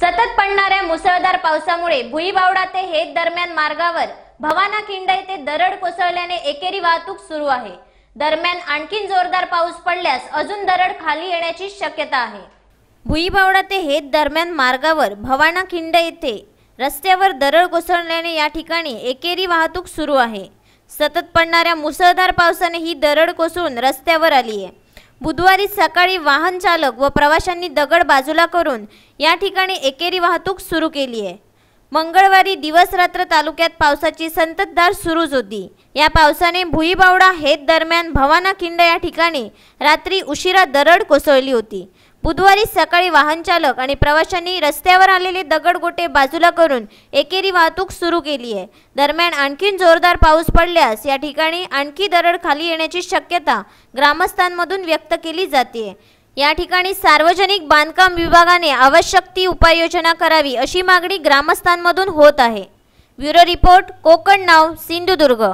सतत पडणाऱ्या मुसळधार पावसामुळे भुईबावडा ते हेत दरम्यान मार्गावर भवाना खिंड येथे दरड कोसळल्याने एकेरी वाहतूक सुरू आहे दरम्यान आणखीन जोरदार पाऊस पडल्यास अजून दरड खाली येण्याची शक्यता आहे भुईबावडा ते हेत दरम्यान मार्गावर भवाना खिंड येथे रस्त्यावर दरड कोसळल्याने या ठिकाणी एकेरी वाहतूक सुरू आहे सतत पडणाऱ्या मुसळधार पावसाने ही दरड कोसळून रस्त्यावर आली आहे बुधवारी सकाळी वाहन चालक व प्रवाशांनी दगड बाजूला करून या ठिकाणी एकेरी वाहतूक सुरू केली आहे मंगळवारी दिवसरात्र तालुक्यात पावसाची संततधार सुरूच होती या पावसाने भुईबावडा हेत दरम्यान भवानाखिंड या ठिकाणी रात्री उशिरा दरड कोसळली होती बुधवारी सकाळी वाहन चालक आणि प्रवाशांनी रस्त्यावर आलेले दगडगोटे बाजूला करून एकेरी वाहतूक सुरू केली आहे दरम्यान आणखीन जोरदार पाऊस पडल्यास या ठिकाणी आणखी दरड खाली येण्याची शक्यता ग्रामस्थांमधून व्यक्त केली जाते या ठिकाणी सार्वजनिक बांधकाम विभागाने आवश्यक ती उपाययोजना करावी अशी मागणी ग्रामस्थांमधून होत आहे bureau report Konkan now Sindhudurg